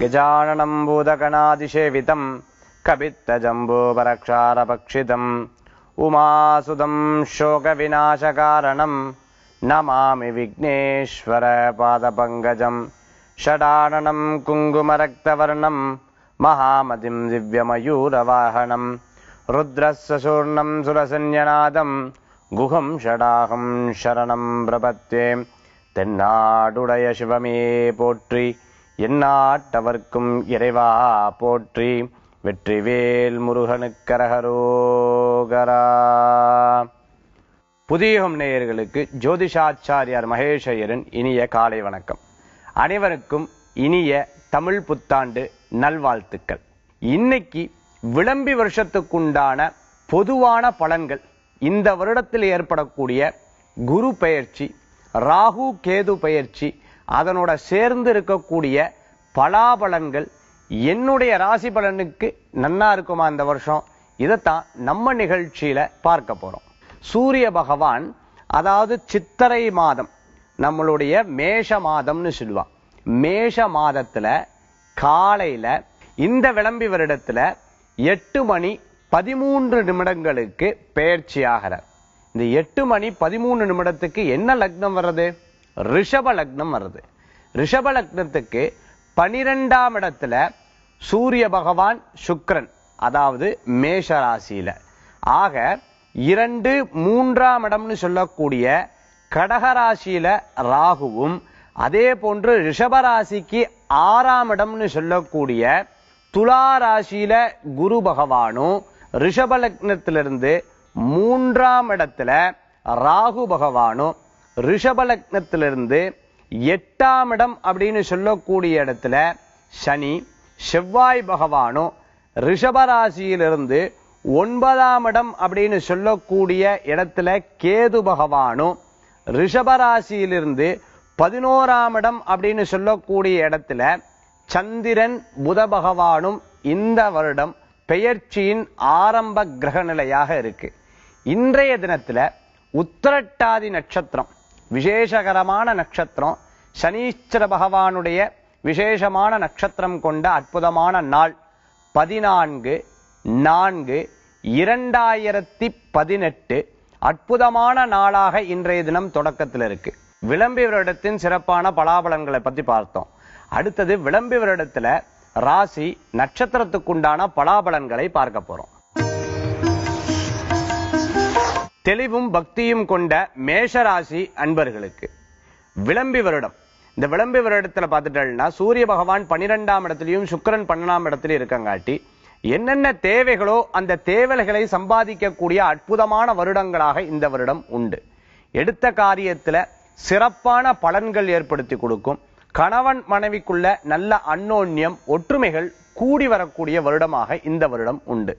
गजाननं भूदकणादिसेवितं कवित्तजम्बोरक्षारभक्षितम् उमासुदं शोकविनाशकारणं नमामि विघ्नेश्वरपादपङ्गजं षडाननं कुङ्गुमरक्तवर्णं महामतिं दिव्यमयूरवाहनं रुद्रस्य सुवर्णं सुरसन्यनादं गुहं षडाहं शरणं प्रपत्ये तेन्नाडुडय शिवमे पोट्रि என்னாட்டவர்க்கும் இறைவா போற்றி வெற்றிவேல் முருகனுக்கரகரோகரா புதியகம் நேயர்களுக்கு ஜோதிஷாச்சாரியார் மகேஷயரின் இனிய காலை வணக்கம் அனைவருக்கும் இனிய தமிழ் புத்தாண்டு நல்வாழ்த்துக்கள் இன்னைக்கு விளம்பி வருஷத்துக்குண்டான பொதுவான பலன்கள் இந்த வருடத்தில் ஏற்படக்கூடிய குரு பயிற்சி ராகு கேது பயிற்சி அதனோட சேர்ந்து இருக்கக்கூடிய பலாபலன்கள் என்னுடைய ராசி பலனுக்கு நன்னா இருக்குமா இந்த வருஷம் இதைத்தான் நம்ம நிகழ்ச்சியில பார்க்க போறோம் சூரிய பகவான் அதாவது சித்தரை மாதம் நம்மளுடைய மேஷ மாதம்னு சொல்லுவான் மேஷ மாதத்துல காலையில இந்த விளம்பி வருடத்துல எட்டு மணி பதிமூன்று நிமிடங்களுக்கு பயிற்சி ஆகிறார் இந்த எட்டு மணி பதிமூணு நிமிடத்துக்கு என்ன லக்னம் வர்றது ரிஷப லக்னம் வருது ரிஷப லக்னத்துக்கு பனிரெண்டாம் இடத்துல சூரிய பகவான் சுக்ரன் அதாவது மேஷ ராசியில ஆக இரண்டு மூன்றாம் இடம்னு சொல்லக்கூடிய கடகராசியில ராகுவும் அதே போன்று ரிஷபராசிக்கு ஆறாம் இடம்னு சொல்லக்கூடிய துலா ராசியில குரு பகவானும் ரிஷபலக்னத்திலிருந்து மூன்றாம் இடத்துல ராகு பகவானும் ரிஷபலக்னத்திலிருந்து எட்டாம் இடம் அப்படின்னு சொல்லக்கூடிய இடத்துல சனி செவ்வாய் பகவானும் ரிஷபராசியிலிருந்து ஒன்பதாம் இடம் அப்படின்னு சொல்லக்கூடிய இடத்துல கேது பகவானும் ரிஷபராசியிலிருந்து பதினோராம் இடம் அப்படின்னு சொல்லக்கூடிய இடத்துல சந்திரன் புத பகவானும் இந்த வருடம் பெயர்ச்சியின் ஆரம்ப கிரக நிலையாக இருக்கு இன்றைய தினத்தில் உத்திரட்டாதி நட்சத்திரம் விசேஷகரமான நட்சத்திரம் சனீஸ்வர பகவானுடைய விசேஷமான நட்சத்திரம் கொண்ட அற்புதமான நாள் பதினான்கு நான்கு இரண்டாயிரத்தி பதினெட்டு அற்புதமான நாளாக இன்றைய தினம் தொடக்கத்தில் இருக்கு விளம்பி வருடத்தின் சிறப்பான பலாபலன்களை பற்றி பார்த்தோம் அடுத்தது விளம்பி வருடத்துல ராசி நட்சத்திரத்துக்குண்டான பலாபலன்களை பார்க்க போறோம் தெளிவும் பக்தியும் கொண்ட மேஷராசி அன்பர்களுக்கு விளம்பி வருடம் இந்த விளம்பி வருடத்துல பார்த்துட்டோம்னா சூரிய பகவான் பன்னிரெண்டாம் இடத்துலையும் சுக்கரன் பன்னெண்டாம் இடத்துலையும் இருக்கங்காட்டி என்னென்ன தேவைகளோ அந்த தேவைகளை சம்பாதிக்கக்கூடிய அற்புதமான வருடங்களாக இந்த வருடம் உண்டு எடுத்த காரியத்துல சிறப்பான பலன்கள் ஏற்படுத்தி கொடுக்கும் கணவன் மனைவிக்குள்ள நல்ல அன்னோன்யம் ஒற்றுமைகள் கூடி வரக்கூடிய வருடமாக இந்த வருடம் உண்டு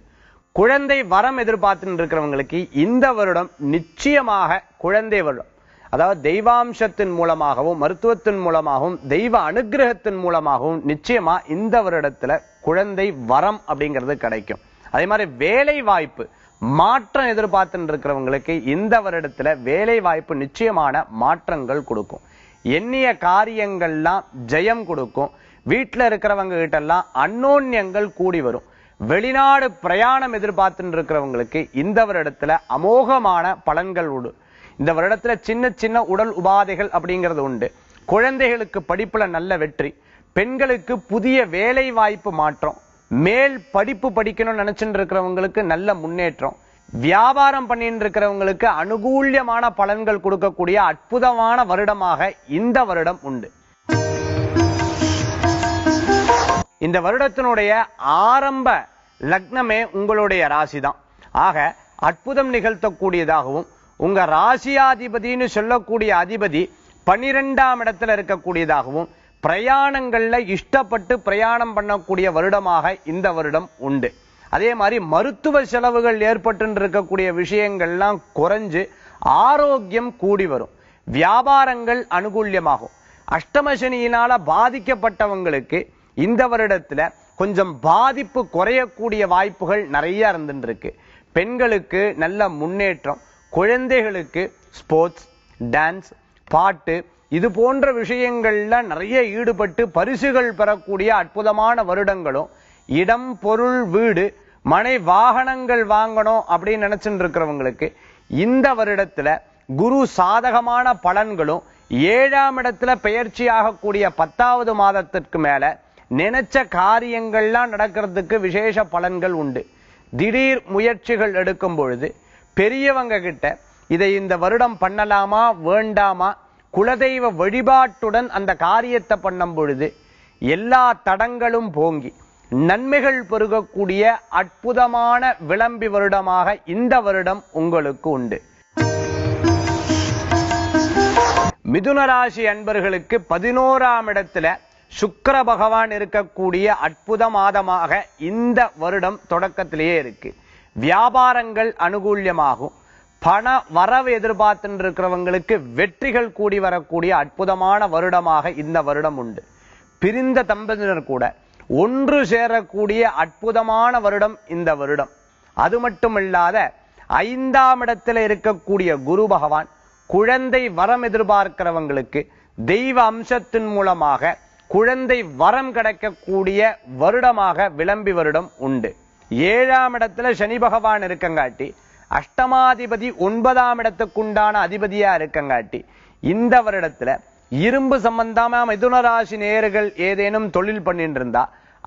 குழந்தை வரம் எதிர்பார்த்துன்னு இருக்கிறவங்களுக்கு இந்த வருடம் நிச்சயமாக குழந்தை வருடம் அதாவது தெய்வாம்சத்தின் மூலமாகவும் மருத்துவத்தின் மூலமாகவும் தெய்வ அனுகிரகத்தின் மூலமாகவும் நிச்சயமா இந்த வருடத்துல குழந்தை வரம் அப்படிங்கிறது கிடைக்கும் அதே மாதிரி வேலை வாய்ப்பு மாற்றம் எதிர்பார்த்து இருக்கிறவங்களுக்கு இந்த வருடத்துல வேலை வாய்ப்பு நிச்சயமான மாற்றங்கள் கொடுக்கும் எண்ணிய காரியங்கள்லாம் ஜெயம் கொடுக்கும் வீட்டில் இருக்கிறவங்க கிட்ட எல்லாம் அன்னோன்யங்கள் கூடி வரும் வெளிநாடு பிரயாணம் எதிர்பார்த்துட்டு இருக்கிறவங்களுக்கு இந்த வருடத்துல அமோகமான பலன்கள் உண்டு இந்த வருடத்துல சின்ன சின்ன உடல் உபாதைகள் அப்படிங்கிறது உண்டு குழந்தைகளுக்கு படிப்புல நல்ல வெற்றி பெண்களுக்கு புதிய வேலை வாய்ப்பு மாற்றம் மேல் படிப்பு படிக்கணும்னு நினைச்சுட்டு இருக்கிறவங்களுக்கு நல்ல முன்னேற்றம் வியாபாரம் பண்ணிட்டு இருக்கிறவங்களுக்கு அனுகூல்யமான பலன்கள் கொடுக்கக்கூடிய அற்புதமான வருடமாக இந்த வருடம் உண்டு இந்த வருடத்தினுடைய ஆரம்ப லக்னமே உங்களுடைய ராசி தான் ஆக அற்புதம் நிகழ்த்தக்கூடியதாகவும் உங்க ராசியாதிபதினு சொல்லக்கூடிய அதிபதி பனிரெண்டாம் இடத்துல இருக்கக்கூடியதாகவும் பிரயாணங்கள்ல இஷ்டப்பட்டு பிரயாணம் பண்ணக்கூடிய வருடமாக இந்த வருடம் உண்டு அதே மாதிரி மருத்துவ செலவுகள் ஏற்பட்டு இருக்கக்கூடிய விஷயங்கள்லாம் குறைஞ்சு ஆரோக்கியம் கூடி வரும் வியாபாரங்கள் அனுகூல்யமாகும் அஷ்டமசனியினால பாதிக்கப்பட்டவங்களுக்கு இந்த வருடத்துல கொஞ்சம் பாதிப்பு குறையக்கூடிய வாய்ப்புகள் நிறைய இருந்துருக்கு பெண்களுக்கு நல்ல முன்னேற்றம் குழந்தைகளுக்கு ஸ்போர்ட்ஸ் டான்ஸ் பாட்டு இது போன்ற விஷயங்கள்ல நிறைய ஈடுபட்டு பரிசுகள் பெறக்கூடிய அற்புதமான வருடங்களும் இடம் பொருள் வீடு மனை வாகனங்கள் வாங்கணும் அப்படின்னு நினைச்சுட்டு இருக்கிறவங்களுக்கு இந்த வருடத்துல குரு சாதகமான பலன்களும் ஏழாம் இடத்துல பெயர்ச்சி ஆகக்கூடிய பத்தாவது மாதத்திற்கு மேல நினைச்ச காரியங்கள்லாம் நடக்கிறதுக்கு விசேஷ பலன்கள் உண்டு திடீர் முயற்சிகள் எடுக்கும் பொழுது பெரியவங்க கிட்ட இதை இந்த வருடம் பண்ணலாமா வேண்டாமா குலதெய்வ வழிபாட்டுடன் அந்த காரியத்தை பண்ணும் பொழுது எல்லா தடங்களும் போங்கி நன்மைகள் பெருகக்கூடிய அற்புதமான விளம்பி வருடமாக இந்த வருடம் உங்களுக்கு உண்டு மிதுன ராசி அன்பர்களுக்கு பதினோராம் இடத்துல சுக்கர பகவான் இருக்கக்கூடிய அற்புத மாதமாக இந்த வருடம் தொடக்கத்திலேயே இருக்கு வியாபாரங்கள் அனுகூல்யமாகும் பண வரவு எதிர்பார்த்துட்டு இருக்கிறவங்களுக்கு வெற்றிகள் கூடி வரக்கூடிய அற்புதமான வருடமாக இந்த வருடம் உண்டு பிரிந்த தம்பதியினர் கூட ஒன்று சேரக்கூடிய அற்புதமான வருடம் இந்த வருடம் அது மட்டுமில்லாத ஐந்தாம் இடத்துல இருக்கக்கூடிய குரு பகவான் குழந்தை வரம் எதிர்பார்க்கிறவங்களுக்கு தெய்வ அம்சத்தின் மூலமாக குழந்தை வரம் கிடைக்கக்கூடிய வருடமாக விளம்பி வருடம் உண்டு ஏழாம் இடத்துல சனி பகவான் இருக்கங்காட்டி அஷ்டமாதிபதி ஒன்பதாம் இடத்துக்குண்டான அதிபதியா இருக்கங்காட்டி இந்த வருடத்துல இரும்பு சம்பந்தமா மிதுனராசி நேர்கள் ஏதேனும் தொழில் பண்ணிட்டு இருந்தா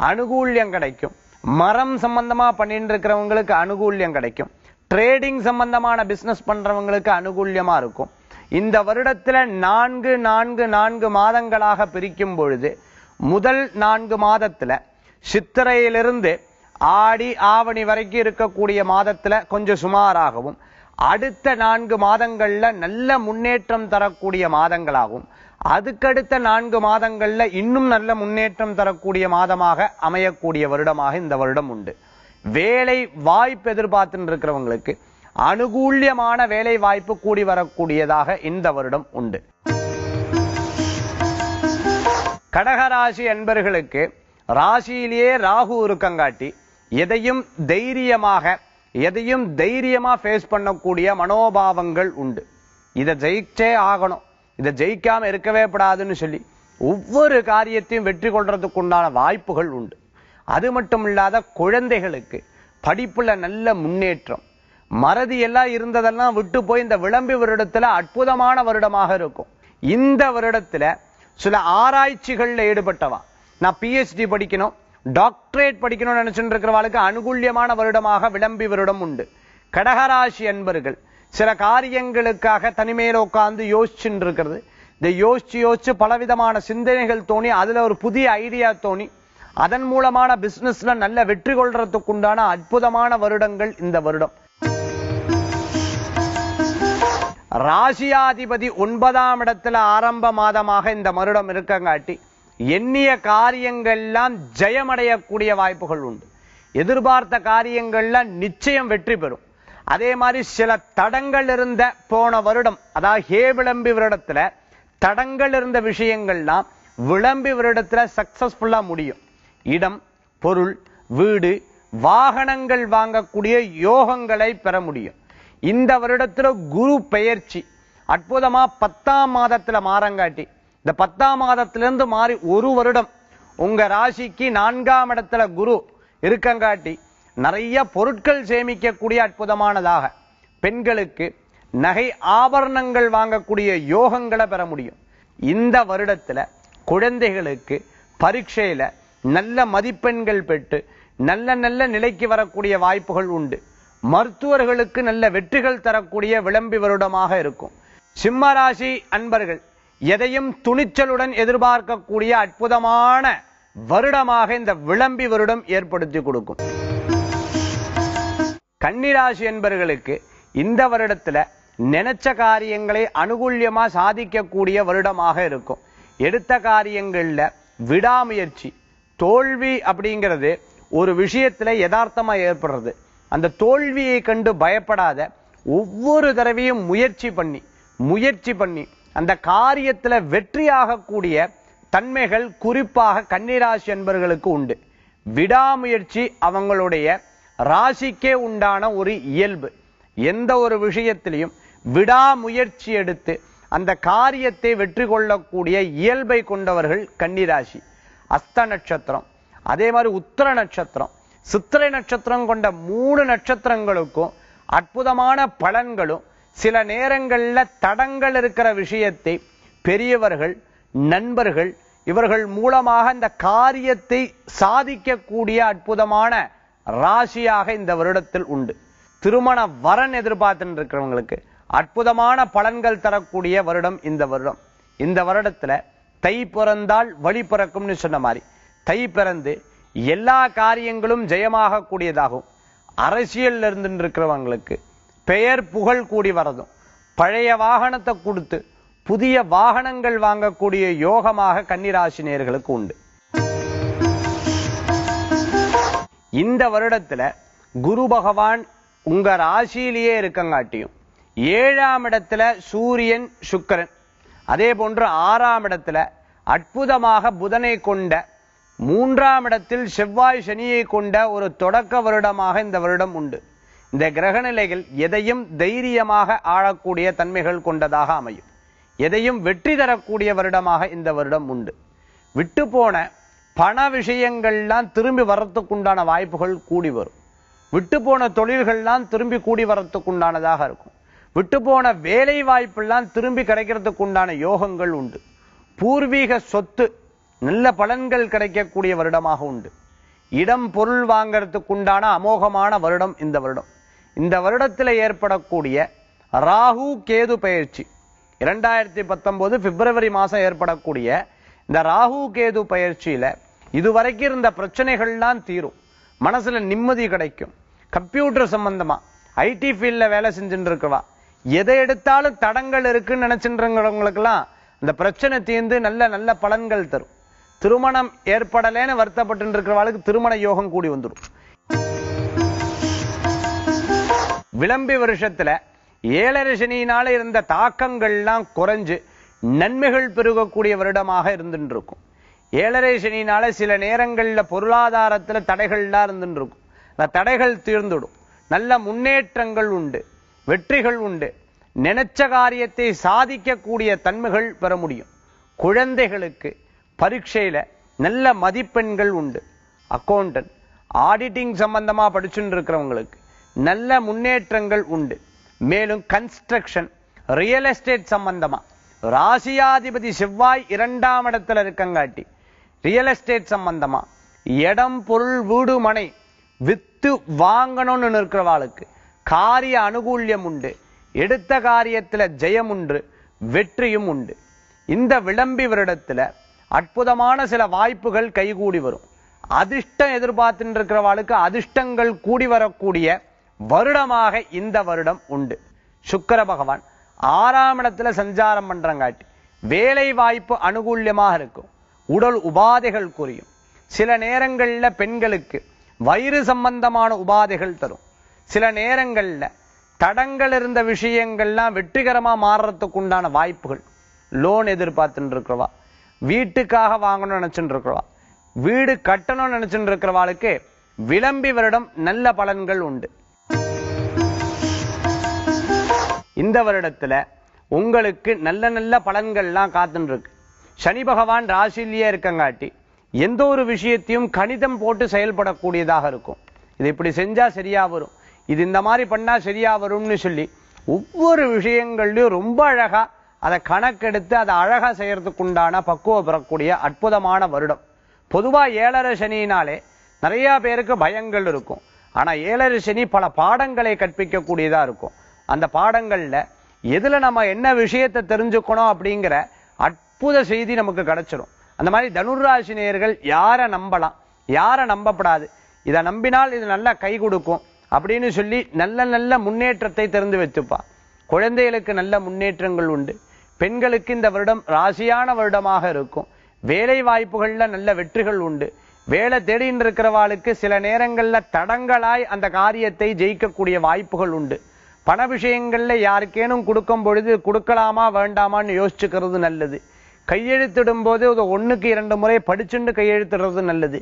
அனுகூல்யம் கிடைக்கும் மரம் சம்பந்தமா பண்ணிட்டு இருக்கிறவங்களுக்கு அனுகூல்யம் கிடைக்கும் ட்ரேடிங் சம்பந்தமான பிசினஸ் பண்றவங்களுக்கு அனுகூல்யமா இருக்கும் இந்த வருடத்தில் நான்கு நான்கு நான்கு மாதங்களாக பிரிக்கும் பொழுது முதல் நான்கு மாதத்தில் சித்திரையிலிருந்து ஆடி ஆவணி வரைக்கும் இருக்கக்கூடிய மாதத்தில் கொஞ்சம் சுமாராகவும் அடுத்த நான்கு மாதங்களில் நல்ல முன்னேற்றம் தரக்கூடிய மாதங்களாகவும் அதுக்கடுத்த நான்கு மாதங்களில் இன்னும் நல்ல முன்னேற்றம் தரக்கூடிய மாதமாக அமையக்கூடிய வருடமாக இந்த வருடம் உண்டு வேலை வாய்ப்பு எதிர்பார்த்துன்னு இருக்கிறவங்களுக்கு அனுகூல்யமான வேலை வாய்ப்பு கூடி வரக்கூடியதாக இந்த வருடம் உண்டு கடகராசி என்பர்களுக்கு ராசியிலேயே ராகு உருக்கங்காட்டி எதையும் தைரியமாக எதையும் தைரியமா ஃபேஸ் பண்ணக்கூடிய மனோபாவங்கள் உண்டு இதை ஜெயிச்சே ஆகணும் இதை ஜெயிக்காம இருக்கவே கூடாதுன்னு சொல்லி ஒவ்வொரு காரியத்தையும் வெற்றி கொள்றதுக்கு உண்டான வாய்ப்புகள் உண்டு அது மட்டும் இல்லாத குழந்தைகளுக்கு படிப்புல நல்ல முன்னேற்றம் மறதி எல்லாம் இருந்ததெல்லாம் விட்டு போய் இந்த விளம்பி வருடத்துல அற்புதமான வருடமாக இருக்கும் இந்த வருடத்துல சில ஆராய்ச்சிகளில் ஈடுபட்டவா நான் பிஹெச்டி படிக்கணும் டாக்டரேட் படிக்கணும்னு நினைச்சுட்டு இருக்கிறவாளுக்கு அனுகூல்யமான வருடமாக விளம்பி வருடம் உண்டு கடகராசி அன்பர்கள் சில காரியங்களுக்காக தனிமையில உட்கார்ந்து யோசிச்சுட்டு இருக்கிறது இந்த யோசிச்சு யோசிச்சு பலவிதமான சிந்தனைகள் தோணி அதுல ஒரு புதிய ஐடியா தோணி அதன் மூலமான பிசினஸ்ல நல்ல வெற்றி கொள்றதுக்குண்டான அற்புதமான வருடங்கள் இந்த வருடம் ராசியாதிபதி ஒன்பதாம் இடத்துல ஆரம்ப மாதமாக இந்த மருடம் இருக்கங்காட்டி எண்ணிய காரியங்கள்லாம் ஜெயமடையக்கூடிய வாய்ப்புகள் உண்டு எதிர்பார்த்த காரியங்கள்லாம் நிச்சயம் வெற்றி பெறும் அதே மாதிரி சில தடங்கள் இருந்த போன வருடம் அதாவது ஹே விளம்பி வருடத்துல தடங்கள் இருந்த விஷயங்கள்லாம் விளம்பி வருடத்துல சக்சஸ்ஃபுல்லா முடியும் இடம் பொருள் வீடு வாகனங்கள் வாங்கக்கூடிய யோகங்களை பெற முடியும் இந்த வருடத்துல குரு பெயர்ச்சி அற்புதமா பத்தாம் மாதத்துல மாறங்காட்டி இந்த பத்தாம் மாதத்திலிருந்து மாறி ஒரு வருடம் உங்க ராசிக்கு நான்காம் இடத்துல குரு இருக்கங்காட்டி நிறைய பொருட்கள் சேமிக்கக்கூடிய அற்புதமானதாக பெண்களுக்கு நகை ஆபரணங்கள் வாங்கக்கூடிய யோகங்களை பெற முடியும் இந்த வருடத்துல குழந்தைகளுக்கு பரீட்சையில நல்ல மதிப்பெண்கள் பெற்று நல்ல நல்ல நிலைக்கு வரக்கூடிய வாய்ப்புகள் உண்டு மருத்துவர்களுக்கு நல்ல வெற்றிகள் தரக்கூடிய விளம்பி வருடமாக இருக்கும் சிம்மராசி அன்பர்கள் எதையும் துணிச்சலுடன் எதிர்பார்க்கக்கூடிய அற்புதமான வருடமாக இந்த விளம்பி வருடம் ஏற்படுத்தி கொடுக்கும் கன்னிராசி என்பர்களுக்கு இந்த வருடத்தில் நினைச்ச காரியங்களை அனுகூல்யமா சாதிக்கக்கூடிய வருடமாக இருக்கும் எடுத்த காரியங்கள்ல விடாமுயற்சி தோல்வி அப்படிங்கிறது ஒரு விஷயத்துல யதார்த்தமா ஏற்படுறது அந்த தோல்வியை கண்டு பயப்படாத ஒவ்வொரு தடவையும் முயற்சி பண்ணி முயற்சி பண்ணி அந்த காரியத்தில் வெற்றியாகக்கூடிய தன்மைகள் குறிப்பாக கன்னிராசி என்பர்களுக்கு உண்டு விடாமுயற்சி அவங்களுடைய ராசிக்கே உண்டான ஒரு இயல்பு எந்த ஒரு விஷயத்திலையும் விடாமுயற்சி எடுத்து அந்த காரியத்தை வெற்றி கொள்ளக்கூடிய இயல்பை கொண்டவர்கள் கன்னிராசி அஸ்த நட்சத்திரம் அதே மாதிரி உத்தர நட்சத்திரம் சித்திரை நட்சத்திரம் கொண்ட மூணு நட்சத்திரங்களுக்கும் அற்புதமான பலன்களும் சில நேரங்களில் தடங்கள் இருக்கிற விஷயத்தை பெரியவர்கள் நண்பர்கள் இவர்கள் மூலமாக இந்த காரியத்தை சாதிக்கக்கூடிய அற்புதமான ராசியாக இந்த வருடத்தில் உண்டு திருமண வரன் எதிர்பார்த்துன்னு இருக்கிறவங்களுக்கு அற்புதமான பலன்கள் தரக்கூடிய வருடம் இந்த வருடம் இந்த வருடத்தில் தை பிறந்தால் வழி பிறக்கும்னு சொன்ன மாதிரி தை பிறந்து எல்லா காரியங்களும் ஜெயமாக கூடியதாகும் அரசியல் இருந்து இருக்கிறவங்களுக்கு பெயர் புகழ் கூடி வரதும் பழைய வாகனத்தை கொடுத்து புதிய வாகனங்கள் வாங்கக்கூடிய யோகமாக கன்னிராசி நேர்களுக்கு உண்டு இந்த வருடத்துல குரு பகவான் உங்க ராசியிலேயே இருக்கங்காட்டியும் ஏழாம் இடத்துல சூரியன் சுக்கரன் அதே போன்று ஆறாம் இடத்துல அற்புதமாக புதனை கொண்ட மூன்றாம் இடத்தில் செவ்வாய் சனியை கொண்ட ஒரு தொடக்க வருடமாக இந்த வருடம் உண்டு இந்த கிரக நிலைகள் எதையும் தைரியமாக ஆளக்கூடிய தன்மைகள் கொண்டதாக அமையும் எதையும் வெற்றி தரக்கூடிய வருடமாக இந்த வருடம் உண்டு விட்டு போன பண விஷயங்கள்லாம் திரும்பி வரத்துக்குண்டான வாய்ப்புகள் கூடி வரும் விட்டு போன தொழில்கள்லாம் திரும்பி கூடி வரத்துக்குண்டானதாக இருக்கும் விட்டு போன வேலை வாய்ப்பெல்லாம் திரும்பி கிடைக்கிறதுக்குண்டான யோகங்கள் உண்டு பூர்வீக சொத்து நல்ல பலன்கள் கிடைக்கக்கூடிய வருடமாக உண்டு இடம் பொருள் வாங்கறதுக்குண்டான அமோகமான வருடம் இந்த வருடம் இந்த வருடத்தில் ஏற்படக்கூடிய ராகு கேது பயிற்சி இரண்டாயிரத்தி பத்தொன்பது பிப்ரவரி மாதம் ஏற்படக்கூடிய இந்த ராகு கேது பயிற்சியில் இதுவரைக்கும் இருந்த பிரச்சனைகள்லாம் தீரும் மனசில் நிம்மதி கிடைக்கும் கம்ப்யூட்டர் சம்பந்தமாக ஐடி ஃபீல்டில் வேலை செஞ்சுட்டு இருக்கவா எதை எடுத்தாலும் தடங்கள் இருக்குன்னு நினச்சிட்டுங்கிறவங்களுக்கெல்லாம் இந்த பிரச்சனை தீர்ந்து நல்ல நல்ல பலன்கள் தரும் திருமணம் ஏற்படலேன்னு வருத்தப்பட்டு இருக்கிறவாளுக்கு திருமண யோகம் கூடி வந்துடும் விளம்பி வருஷத்துல ஏழரை சனியினால இருந்த தாக்கங்கள்லாம் குறைஞ்சு நன்மைகள் பெருகக்கூடிய வருடமாக இருந்துட்டு இருக்கும் ஏழரை சனினால சில நேரங்களில் பொருளாதாரத்தில் தடைகள்லாம் இருந்துட்டு இருக்கும் அந்த தடைகள் தீர்ந்துடும் நல்ல முன்னேற்றங்கள் உண்டு வெற்றிகள் உண்டு நினைச்ச காரியத்தை சாதிக்கக்கூடிய தன்மைகள் பெற முடியும் குழந்தைகளுக்கு பரீட்சையில் நல்ல மதிப்பெண்கள் உண்டு அக்கௌண்டன்ட் ஆடிட்டிங் சம்பந்தமாக படிச்சுட்டு இருக்கிறவங்களுக்கு நல்ல முன்னேற்றங்கள் உண்டு மேலும் கன்ஸ்ட்ரக்ஷன் ரியல் எஸ்டேட் சம்பந்தமாக ராசியாதிபதி செவ்வாய் இரண்டாம் இடத்துல இருக்கங்காட்டி ரியல் எஸ்டேட் சம்பந்தமாக இடம் பொருள் வீடு மனை வித்து வாங்கணும்னு இருக்கிறவாளுக்கு காரிய அனுகூல்யம் உண்டு எடுத்த காரியத்தில் ஜெயம் உண்டு வெற்றியும் உண்டு இந்த விளம்பி வருடத்தில் அற்புதமான சில வாய்ப்புகள் கைகூடி வரும் அதிர்ஷ்டம் எதிர்பார்த்துட்டு அதிர்ஷ்டங்கள் கூடி வரக்கூடிய வருடமாக இந்த வருடம் உண்டு சுக்கர பகவான் ஆறாம் இடத்துல சஞ்சாரம் பண்றங்காட்டி வேலை வாய்ப்பு அனுகூல்யமாக இருக்கும் உடல் உபாதைகள் குறையும் சில நேரங்களில் பெண்களுக்கு வயிறு சம்பந்தமான உபாதைகள் தரும் சில நேரங்களில் தடங்கள் இருந்த விஷயங்கள்லாம் வெற்றிகரமாக மாறுறதுக்கு உண்டான வாய்ப்புகள் லோன் எதிர்பார்த்துட்டு இருக்கிறவா வீட்டுக்காக வாங்கணும்னு நினைச்சுட்டு இருக்கிறவா வீடு கட்டணும்னு நினைச்சுட்டு இருக்கிறவாளுக்கு விளம்பி வருடம் நல்ல பலன்கள் உண்டு இந்த வருடத்துல உங்களுக்கு நல்ல நல்ல பலன்கள்லாம் காத்துட்டு இருக்கு சனி பகவான் ராசிலேயே இருக்கங்காட்டி எந்த ஒரு விஷயத்தையும் கணிதம் போட்டு செயல்படக்கூடியதாக இருக்கும் இது இப்படி செஞ்சா சரியா வரும் இது இந்த மாதிரி பண்ணா சரியா வரும்னு சொல்லி ஒவ்வொரு விஷயங்கள்லையும் ரொம்ப அழகா அதை கணக்கெடுத்து அதை அழகா செய்யறதுக்கு உண்டான பக்குவ பெறக்கூடிய அற்புதமான வருடம் பொதுவா ஏழரை சனினாலே நிறைய பேருக்கு பயங்கள் இருக்கும் ஆனா ஏழரை சனி பல பாடங்களை கற்பிக்கக்கூடியதா இருக்கும் அந்த பாடங்கள்ல எதுல நம்ம என்ன விஷயத்தை தெரிஞ்சுக்கணும் அப்படிங்கிற அற்புத செய்தி நமக்கு கிடைச்சிடும் அந்த மாதிரி தனுர்ராசினியர்கள் யாரை நம்பலாம் யாரை நம்பப்படாது இதை நம்பினால் இது நல்லா கை கொடுக்கும் அப்படின்னு சொல்லி நல்ல நல்ல முன்னேற்றத்தை திறந்து வச்சுப்பா குழந்தைகளுக்கு நல்ல முன்னேற்றங்கள் உண்டு பெண்களுக்கு இந்த வருடம் ராசியான வருடமாக இருக்கும் வேலை வாய்ப்புகள்ல நல்ல வெற்றிகள் உண்டு வேலை தேடின்னு இருக்கிறவாளுக்கு சில நேரங்கள்ல தடங்களாய் அந்த காரியத்தை ஜெயிக்கக்கூடிய வாய்ப்புகள் உண்டு பண விஷயங்கள்ல யாருக்கேனும் கொடுக்கும் பொழுது கொடுக்கலாமா வேண்டாமான்னு யோசிச்சுக்கிறது நல்லது கையெழுத்திடும் போது அது ஒண்ணுக்கு இரண்டு முறை படிச்சுண்டு கையெழுத்திடுறது நல்லது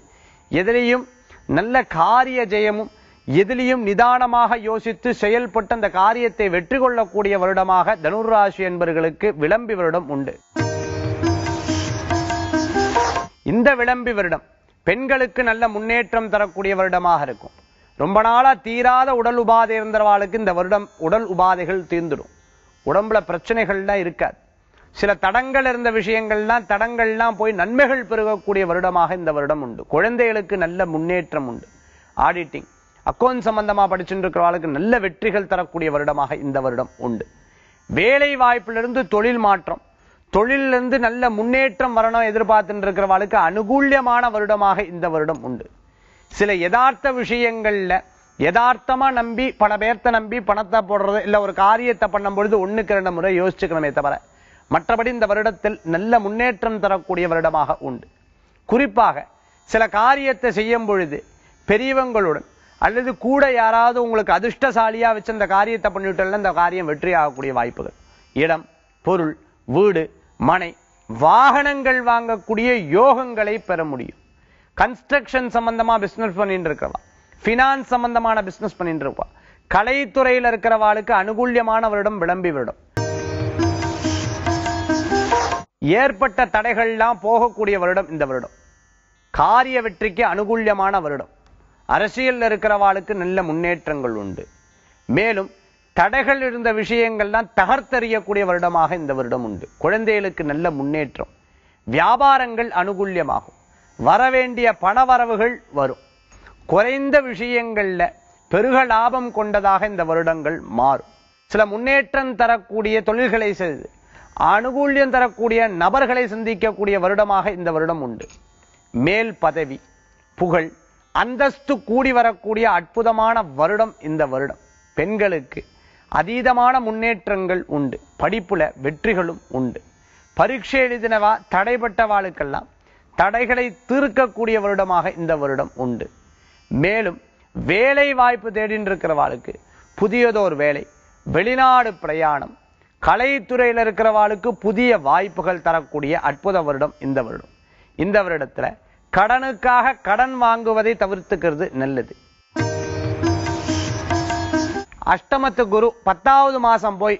எதிலையும் நல்ல காரிய ஜெயமும் எதிலையும் நிதானமாக யோசித்து செயல்பட்டு அந்த காரியத்தை வெற்றி கொள்ளக்கூடிய வருடமாக தனுராசி என்பவர்களுக்கு விளம்பி வருடம் உண்டு இந்த விளம்பி வருடம் பெண்களுக்கு நல்ல முன்னேற்றம் தரக்கூடிய வருடமாக இருக்கும் ரொம்ப நாளா தீராத உடல் உபாதை இருந்தவாளுக்கு இந்த வருடம் உடல் உபாதைகள் தீர்ந்துடும் உடம்புல பிரச்சனைகள்லாம் இருக்காது சில தடங்கள் இருந்த விஷயங்கள்லாம் தடங்கள்லாம் போய் நன்மைகள் பெருகக்கூடிய வருடமாக இந்த வருடம் உண்டு குழந்தைகளுக்கு நல்ல முன்னேற்றம் உண்டு ஆடிட்டிங் அக்கௌண்ட் சம்பந்தமா படிச்சுட்டு நல்ல வெற்றிகள் தரக்கூடிய வருடமாக இந்த வருடம் உண்டு வேலை வாய்ப்பிலிருந்து தொழில் மாற்றம் தொழிலிருந்து நல்ல முன்னேற்றம் வரணும் எதிர்பார்த்துட்டு இருக்கிறவளுக்கு அனுகூல்யமான வருடமாக இந்த வருடம் உண்டு சில யதார்த்த விஷயங்கள்ல யதார்த்தமா நம்பி பல பேர்த்த நம்பி பணத்தை போடுறது இல்ல ஒரு காரியத்தை பண்ணும் பொழுது ஒண்ணுக்கு ரெண்டு முறை யோசிச்சுக்கணுமே தவிர மற்றபடி இந்த வருடத்தில் நல்ல முன்னேற்றம் தரக்கூடிய வருடமாக உண்டு குறிப்பாக சில காரியத்தை செய்யும் பொழுது பெரியவங்களுடன் அல்லது கூட யாராவது உங்களுக்கு அதிர்ஷ்டசாலியா வச்சு அந்த காரியத்தை பண்ணிவிட்டல இந்த காரியம் வெற்றி ஆகக்கூடிய வாய்ப்புகள் இடம் பொருள் வீடு மனை வாகனங்கள் வாங்கக்கூடிய யோகங்களை பெற முடியும் கன்ஸ்ட்ரக்ஷன் சம்பந்தமா பிசினஸ் பண்ணிட்டு இருக்கிறவா பினான்ஸ் சம்பந்தமான பிசினஸ் பண்ணிட்டு இருப்பா கலைத்துறையில் இருக்கிறவாளுக்கு அனுகூல்யமானவரிடம் விளம்பி விடும் ஏற்பட்ட தடைகள்லாம் போகக்கூடிய வருடம் இந்த வருடம் காரிய வெற்றிக்கு அனுகூல்யமான வருடம் அரசியல் இருக்கிறவாளுக்கு நல்ல முன்னேற்றங்கள் உண்டு மேலும் தடைகள் இருந்த விஷயங்கள்லாம் தகர்த்தறியக்கூடிய வருடமாக இந்த வருடம் உண்டு குழந்தைகளுக்கு நல்ல முன்னேற்றம் வியாபாரங்கள் அனுகூல்யமாகும் வரவேண்டிய பணவரவுகள் வரும் குறைந்த விஷயங்கள்ல பெருக லாபம் கொண்டதாக இந்த வருடங்கள் மாறும் சில முன்னேற்றம் தரக்கூடிய தொழில்களை செய்து அனுகூல்யம் தரக்கூடிய நபர்களை சந்திக்கக்கூடிய வருடமாக இந்த வருடம் உண்டு மேல் பதவி புகழ் அந்தஸ்து கூடி வரக்கூடிய அற்புதமான வருடம் இந்த வருடம் பெண்களுக்கு அதீதமான முன்னேற்றங்கள் உண்டு படிப்புல வெற்றிகளும் உண்டு பரீட்சை எழுதினவா தடைபட்டவாளுக்கெல்லாம் தடைகளை தீர்க்கக்கூடிய வருடமாக இந்த வருடம் உண்டு மேலும் வேலை வாய்ப்பு தேடின்றிருக்கிறவாளுக்கு புதியதோர் வேலை வெளிநாடு பிரயாணம் கலைத்துறையில் இருக்கிறவாளுக்கு புதிய வாய்ப்புகள் தரக்கூடிய அற்புத வருடம் இந்த வருடம் இந்த வருடத்தில் கடனுக்காக கடன் வாங்குவதை தவிர்த்துக்கிறது நல்லது அஷ்டமத்து குரு பத்தாவது மாசம் போய்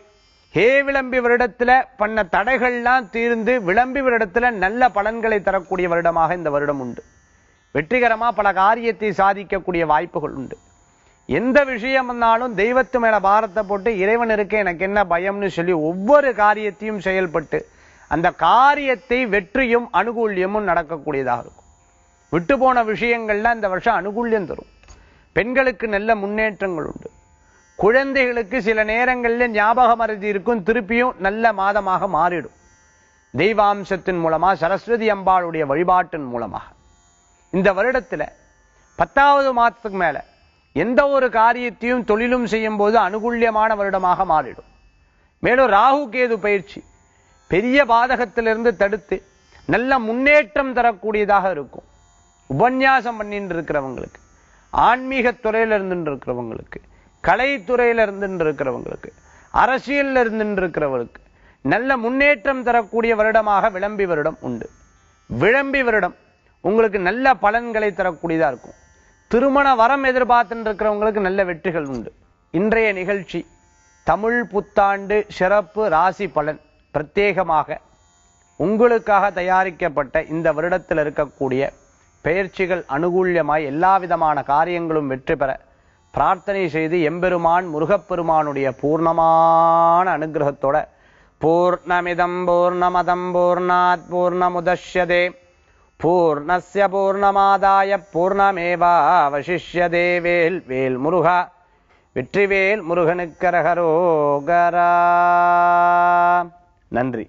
ஹே விளம்பி வருடத்துல பண்ண தடைகள்லாம் தீர்ந்து விளம்பி வருடத்துல நல்ல பலன்களை தரக்கூடிய வருடமாக இந்த வருடம் உண்டு வெற்றிகரமா பல காரியத்தை சாதிக்கக்கூடிய வாய்ப்புகள் உண்டு எந்த விஷயம் வந்தாலும் தெய்வத்து மேல பாரத்தை போட்டு இறைவன் இருக்க எனக்கு என்ன பயம்னு சொல்லி ஒவ்வொரு காரியத்தையும் செயல்பட்டு அந்த காரியத்தை வெற்றியும் அனுகூல்யமும் நடக்கக்கூடியதாக இருக்கும் விட்டு போன விஷயங்கள்லாம் இந்த வருஷம் அனுகூல்யம் தரும் பெண்களுக்கு நல்ல முன்னேற்றங்கள் உண்டு குழந்தைகளுக்கு சில நேரங்களில் ஞாபக மருதி இருக்கும் திருப்பியும் நல்ல மாதமாக மாறிடும் தெய்வாம்சத்தின் மூலமாக சரஸ்வதி அம்பாளுடைய வழிபாட்டின் மூலமாக இந்த வருடத்தில் பத்தாவது மாதத்துக்கு மேலே எந்த ஒரு காரியத்தையும் தொழிலும் செய்யும் போது அனுகூல்யமான வருடமாக மாறிடும் மேலும் ராகு கேது பயிற்சி பெரிய பாதகத்திலிருந்து தடுத்து நல்ல முன்னேற்றம் தரக்கூடியதாக இருக்கும் உபன்யாசம் பண்ணிட்டு இருக்கிறவங்களுக்கு ஆன்மீக துறையில இருந்துட்டு இருக்கிறவங்களுக்கு கலைத்துறையில இருந்துட்டு இருக்கிறவங்களுக்கு அரசியல்ல இருந்துட்டு இருக்கிறவங்களுக்கு நல்ல முன்னேற்றம் தரக்கூடிய வருடமாக விளம்பி வருடம் உண்டு விளம்பி வருடம் உங்களுக்கு நல்ல பலன்களை தரக்கூடியதா இருக்கும் திருமண வரம் எதிர்பார்த்துட்டு இருக்கிறவங்களுக்கு நல்ல வெற்றிகள் உண்டு இன்றைய நிகழ்ச்சி தமிழ் புத்தாண்டு சிறப்பு ராசி பலன் பிரத்யேகமாக உங்களுக்காக தயாரிக்கப்பட்ட இந்த வருடத்தில் இருக்கக்கூடிய பெயர்ச்சிகள் அனுகூல்யமாய் எல்லாவிதமான காரியங்களும் வெற்றி பெற பிரார்த்தனை செய்து எம்பெருமான் முருகப்பெருமானுடைய பூர்ணமான அனுகிரகத்தோட பூர்ணமிதம் பூர்ணமதம் பூர்ணாத் பூர்ணமுதஷ்யதே பூர்ணசிய பூர்ணமாதாய பூர்ணமேவாவசிஷ்யதே வேல் வேல் முருகா வெற்றிவேல் முருகனுக்கரகரோகரா நன்றி